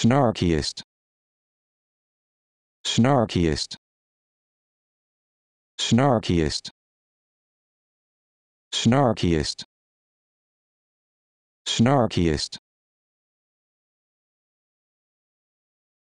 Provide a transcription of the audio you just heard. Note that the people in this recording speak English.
snarkiest snarkiest snarkiest snarkiest snarkiest